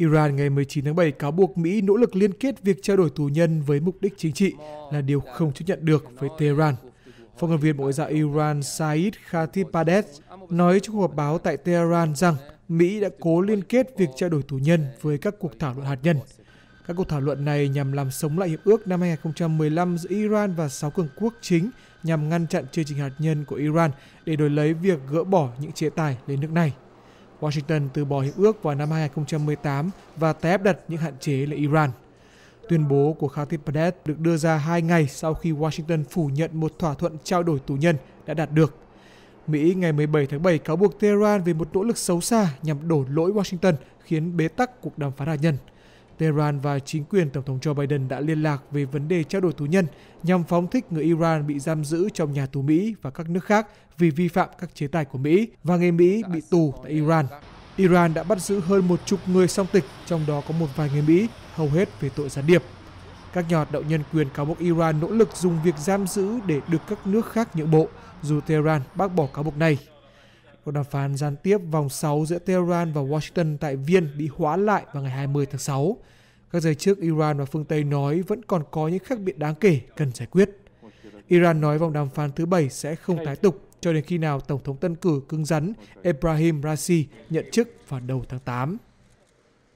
Iran ngày 19 tháng 7 cáo buộc Mỹ nỗ lực liên kết việc trao đổi tù nhân với mục đích chính trị là điều không chấp nhận được với Tehran. Phát ngôn viên Bộ Ngoại giao Iran Said Khatibzadeh nói trong cuộc họp báo tại Tehran rằng Mỹ đã cố liên kết việc trao đổi tù nhân với các cuộc thảo luận hạt nhân. Các cuộc thảo luận này nhằm làm sống lại hiệp ước năm 2015 giữa Iran và 6 cường quốc chính nhằm ngăn chặn chương trình hạt nhân của Iran để đổi lấy việc gỡ bỏ những chế tài lên nước này. Washington từ bỏ hiệp ước vào năm 2018 và tái áp đặt những hạn chế lên Iran. Tuyên bố của Khatib Padet được đưa ra hai ngày sau khi Washington phủ nhận một thỏa thuận trao đổi tù nhân đã đạt được. Mỹ ngày 17 tháng 7 cáo buộc Tehran về một nỗ lực xấu xa nhằm đổ lỗi Washington khiến bế tắc cuộc đàm phán hạt nhân. Tehran và chính quyền Tổng thống Joe Biden đã liên lạc về vấn đề trao đổi tù nhân nhằm phóng thích người Iran bị giam giữ trong nhà tù Mỹ và các nước khác vì vi phạm các chế tài của Mỹ và người Mỹ bị tù tại Iran. Iran đã bắt giữ hơn một chục người song tịch, trong đó có một vài người Mỹ, hầu hết về tội gián điệp. Các nhà hoạt động nhân quyền cáo buộc Iran nỗ lực dùng việc giam giữ để được các nước khác nhượng bộ, dù Tehran bác bỏ cáo buộc này. Cuộc đàm phán gián tiếp vòng 6 giữa Tehran và Washington tại Viên bị hoãn lại vào ngày 20 tháng 6. Các giới chức Iran và phương Tây nói vẫn còn có những khác biệt đáng kể cần giải quyết. Iran nói vòng đàm phán thứ bảy sẽ không tái tục cho đến khi nào Tổng thống tân cử cứng rắn Ebrahim Raisi nhận chức vào đầu tháng 8.